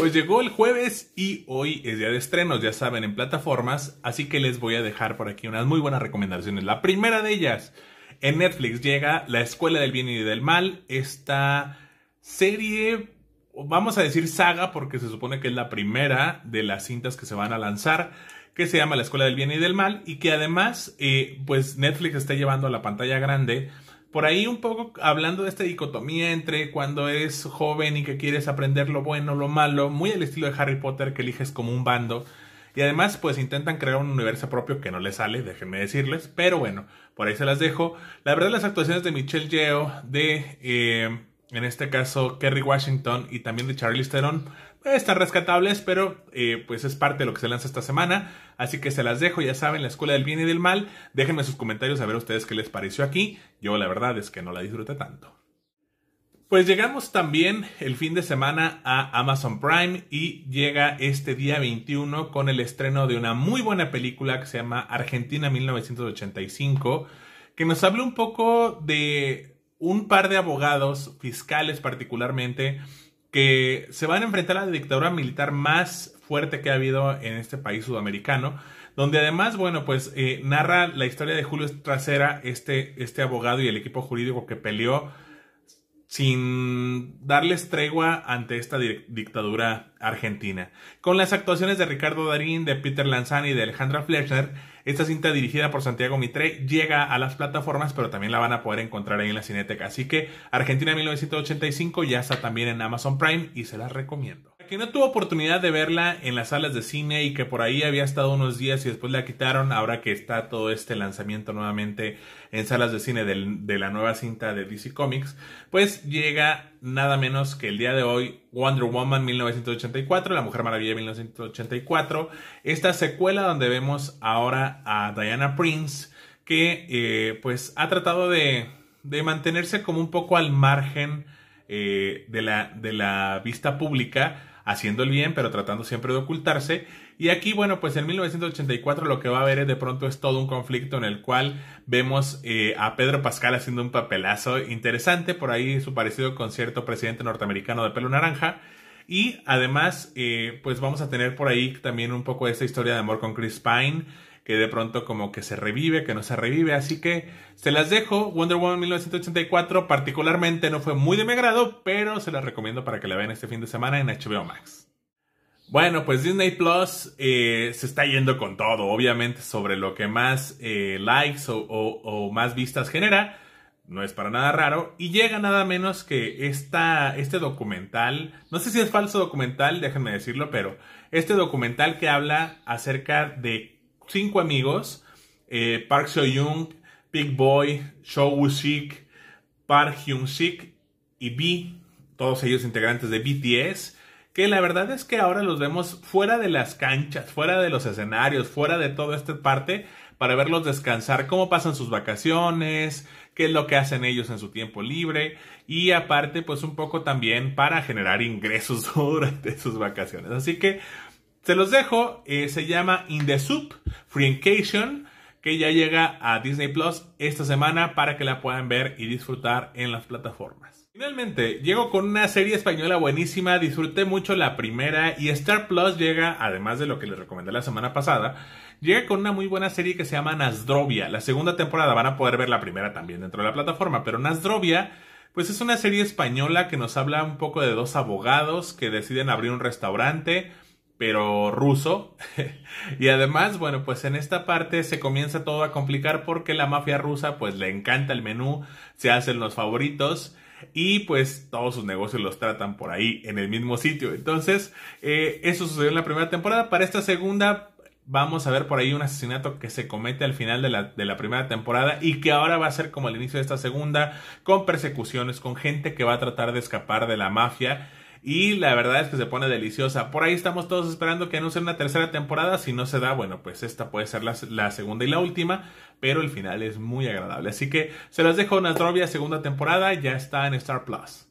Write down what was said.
Pues llegó el jueves y hoy es día de estrenos, ya saben, en plataformas, así que les voy a dejar por aquí unas muy buenas recomendaciones. La primera de ellas, en Netflix llega La Escuela del Bien y del Mal, esta serie, vamos a decir saga, porque se supone que es la primera de las cintas que se van a lanzar, que se llama La Escuela del Bien y del Mal, y que además, eh, pues Netflix está llevando a la pantalla grande por ahí un poco hablando de esta dicotomía entre cuando eres joven y que quieres aprender lo bueno, lo malo, muy al estilo de Harry Potter que eliges como un bando. Y además, pues intentan crear un universo propio que no les sale, déjenme decirles. Pero bueno, por ahí se las dejo. La verdad, las actuaciones de Michelle Yeo, de eh, en este caso Kerry Washington y también de Charlie Theron pues, están rescatables, pero eh, pues es parte de lo que se lanza esta semana. Así que se las dejo, ya saben, la escuela del bien y del mal. Déjenme sus comentarios a ver a ustedes qué les pareció aquí. Yo la verdad es que no la disfruté tanto. Pues llegamos también el fin de semana a Amazon Prime y llega este día 21 con el estreno de una muy buena película que se llama Argentina 1985, que nos habla un poco de un par de abogados, fiscales particularmente, que se van a enfrentar a la dictadura militar más fuerte que ha habido en este país sudamericano, donde además, bueno, pues eh, narra la historia de Julio Trasera, este, este abogado y el equipo jurídico que peleó sin darles tregua ante esta dictadura argentina. Con las actuaciones de Ricardo Darín, de Peter Lanzani y de Alejandra Fletcher, esta cinta dirigida por Santiago Mitre llega a las plataformas, pero también la van a poder encontrar ahí en la Cineteca. Así que Argentina 1985 ya está también en Amazon Prime y se las recomiendo que no tuvo oportunidad de verla en las salas de cine y que por ahí había estado unos días y después la quitaron, ahora que está todo este lanzamiento nuevamente en salas de cine de la nueva cinta de DC Comics, pues llega nada menos que el día de hoy Wonder Woman 1984, La Mujer Maravilla 1984, esta secuela donde vemos ahora a Diana Prince que eh, pues ha tratado de, mantenerse como un poco al margen eh, de, la, de la vista pública haciendo el bien, pero tratando siempre de ocultarse. Y aquí, bueno, pues en 1984 lo que va a haber es de pronto es todo un conflicto en el cual vemos eh, a Pedro Pascal haciendo un papelazo interesante, por ahí su parecido con cierto presidente norteamericano de pelo naranja. Y además, eh, pues vamos a tener por ahí también un poco esta historia de amor con Chris Pine que de pronto como que se revive, que no se revive. Así que se las dejo. Wonder Woman 1984 particularmente no fue muy de mi agrado, pero se las recomiendo para que la vean este fin de semana en HBO Max. Bueno, pues Disney Plus eh, se está yendo con todo, obviamente, sobre lo que más eh, likes o, más vistas genera. No es para nada raro. Y llega nada menos que este documental, no sé si es falso documental, déjenme decirlo, pero este documental que habla acerca de cinco amigos, eh, Park Seo-young, Big Boy, Show Woo-sik, Park Hyun-sik y B, todos ellos integrantes de BTS, que la verdad es que ahora los vemos fuera de las canchas, fuera de los escenarios, fuera de toda esta parte, para verlos descansar, cómo pasan sus vacaciones, qué es lo que hacen ellos en su tiempo libre y aparte pues un poco también para generar ingresos durante sus vacaciones. Así que se los dejo, eh, se llama In the Soup, Free Incation, que ya llega a Disney Plus esta semana para que la puedan ver y disfrutar en las plataformas. Finalmente, llego con una serie española buenísima, disfruté mucho la primera y Star Plus llega, además de lo que les recomendé la semana pasada, llega con una muy buena serie que se llama Nasdrovia. La segunda temporada van a poder ver la primera también dentro de la plataforma, pero Nasdrovia pues es una serie española que nos habla un poco de dos abogados que deciden abrir un restaurante pero ruso. y además, bueno, pues en esta parte se comienza todo a complicar porque la mafia rusa pues le encanta el menú, se hacen los favoritos y pues todos sus negocios los tratan por ahí en el mismo sitio. Entonces, eh, eso sucedió en la primera temporada. Para esta segunda vamos a ver por ahí un asesinato que se comete al final de la, de la, primera temporada y que ahora va a ser como el inicio de esta segunda, con persecuciones, con gente que va a tratar de escapar de la mafia y la verdad es que se pone deliciosa. Por ahí estamos todos esperando que anuncie una tercera temporada. Si no se da, bueno, pues esta puede ser la, segunda y la última. Pero el final es muy agradable. Así que se las dejo Nasdrovia, segunda temporada. Ya está en Star Plus.